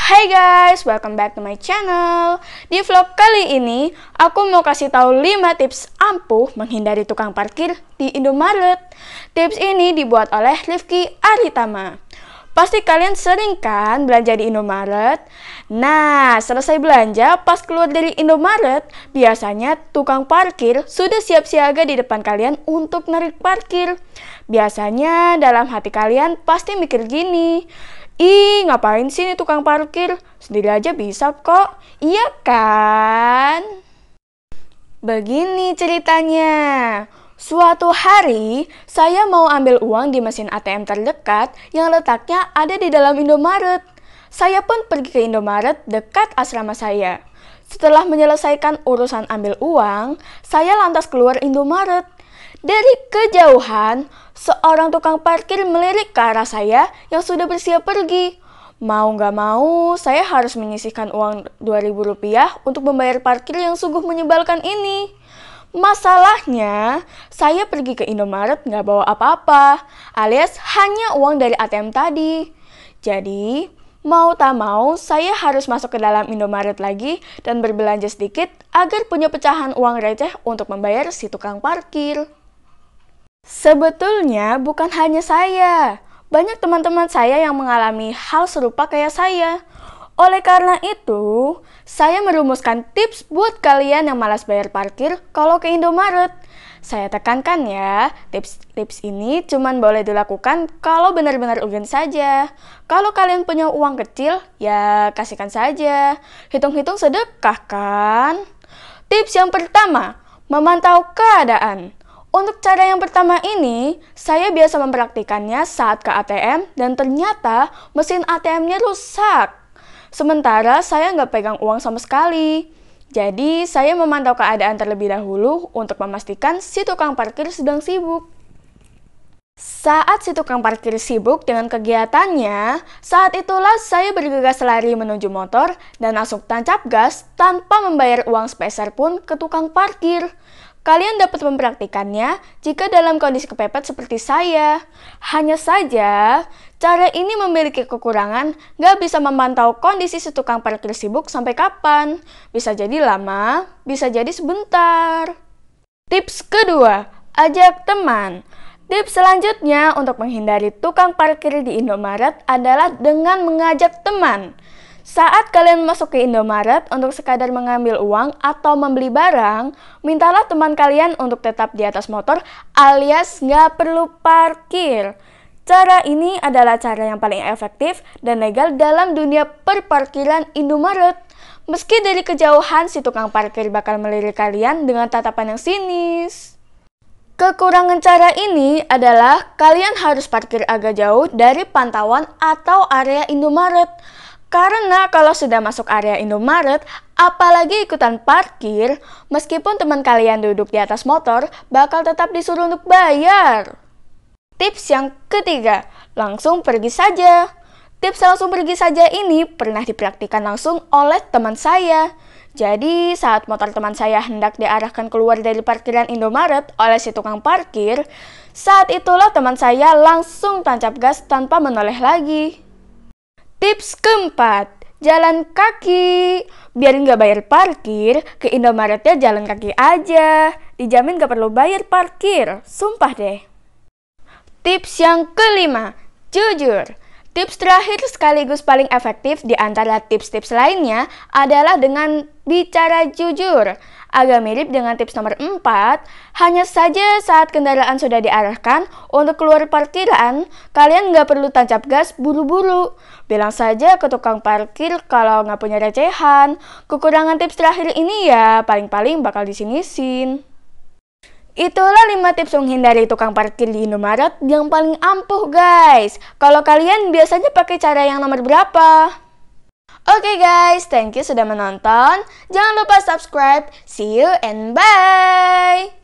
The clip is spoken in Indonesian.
Hai guys, welcome back to my channel. Di vlog kali ini, aku mau kasih tahu 5 tips ampuh menghindari tukang parkir di Indomaret. Tips ini dibuat oleh Rifki Aritama. Pasti kalian sering kan belanja di Indomaret? Nah, selesai belanja, pas keluar dari Indomaret, biasanya tukang parkir sudah siap siaga di depan kalian untuk narik parkir. Biasanya dalam hati kalian pasti mikir gini, Ih, ngapain sih ini tukang parkir? Sendiri aja bisa kok. Iya kan? Begini ceritanya. Suatu hari, saya mau ambil uang di mesin ATM terdekat yang letaknya ada di dalam Indomaret. Saya pun pergi ke Indomaret dekat asrama saya. Setelah menyelesaikan urusan ambil uang, saya lantas keluar Indomaret. Dari kejauhan, seorang tukang parkir melirik ke arah saya yang sudah bersiap pergi. Mau nggak mau, saya harus menyisihkan uang 2.000 rupiah untuk membayar parkir yang sungguh menyebalkan ini. Masalahnya, saya pergi ke Indomaret nggak bawa apa-apa, alias hanya uang dari ATM tadi. Jadi, mau tak mau, saya harus masuk ke dalam Indomaret lagi dan berbelanja sedikit agar punya pecahan uang receh untuk membayar si tukang parkir. Sebetulnya bukan hanya saya, banyak teman-teman saya yang mengalami hal serupa kayak saya. Oleh karena itu, saya merumuskan tips buat kalian yang malas bayar parkir kalau ke Indomaret. Saya tekankan ya, tips-tips ini cuma boleh dilakukan kalau benar-benar urgent saja. Kalau kalian punya uang kecil, ya kasihkan saja. Hitung-hitung sedekah kan? Tips yang pertama, memantau keadaan. Untuk cara yang pertama ini, saya biasa mempraktikannya saat ke ATM dan ternyata mesin ATM-nya rusak. Sementara saya nggak pegang uang sama sekali. Jadi, saya memantau keadaan terlebih dahulu untuk memastikan si tukang parkir sedang sibuk. Saat si tukang parkir sibuk dengan kegiatannya, saat itulah saya bergegas lari menuju motor dan langsung tancap gas tanpa membayar uang speser pun ke tukang parkir. Kalian dapat mempraktikannya jika dalam kondisi kepepet seperti saya. Hanya saja, Cara ini memiliki kekurangan, nggak bisa memantau kondisi si tukang parkir sibuk sampai kapan. Bisa jadi lama, bisa jadi sebentar. Tips kedua, ajak teman. Tips selanjutnya untuk menghindari tukang parkir di Indomaret adalah dengan mengajak teman. Saat kalian masuk ke Indomaret untuk sekadar mengambil uang atau membeli barang, mintalah teman kalian untuk tetap di atas motor alias nggak perlu parkir. Cara ini adalah cara yang paling efektif dan legal dalam dunia perparkiran Indomaret. Meski dari kejauhan, si tukang parkir bakal melirik kalian dengan tatapan yang sinis. Kekurangan cara ini adalah kalian harus parkir agak jauh dari pantauan atau area Indomaret. Karena kalau sudah masuk area Indomaret, apalagi ikutan parkir, meskipun teman kalian duduk di atas motor, bakal tetap disuruh untuk bayar. Tips yang ketiga, langsung pergi saja. Tips langsung pergi saja ini pernah dipraktikkan langsung oleh teman saya. Jadi, saat motor teman saya hendak diarahkan keluar dari parkiran Indomaret oleh si tukang parkir, saat itulah teman saya langsung tancap gas tanpa menoleh lagi. Tips keempat, jalan kaki. Biar nggak bayar parkir, ke Indomaretnya jalan kaki aja. Dijamin nggak perlu bayar parkir, sumpah deh. Tips yang kelima, jujur. Tips terakhir sekaligus paling efektif di antara tips-tips lainnya adalah dengan bicara jujur. Agak mirip dengan tips nomor 4, hanya saja saat kendaraan sudah diarahkan untuk keluar parkiran, kalian nggak perlu tancap gas buru-buru. Bilang saja ke tukang parkir kalau nggak punya recehan. Kekurangan tips terakhir ini ya paling-paling bakal disini-sin. Itulah 5 tips menghindari tukang parkir di Indomaret yang paling ampuh guys. Kalau kalian biasanya pakai cara yang nomor berapa? Oke okay guys, thank you sudah menonton. Jangan lupa subscribe. See you and bye!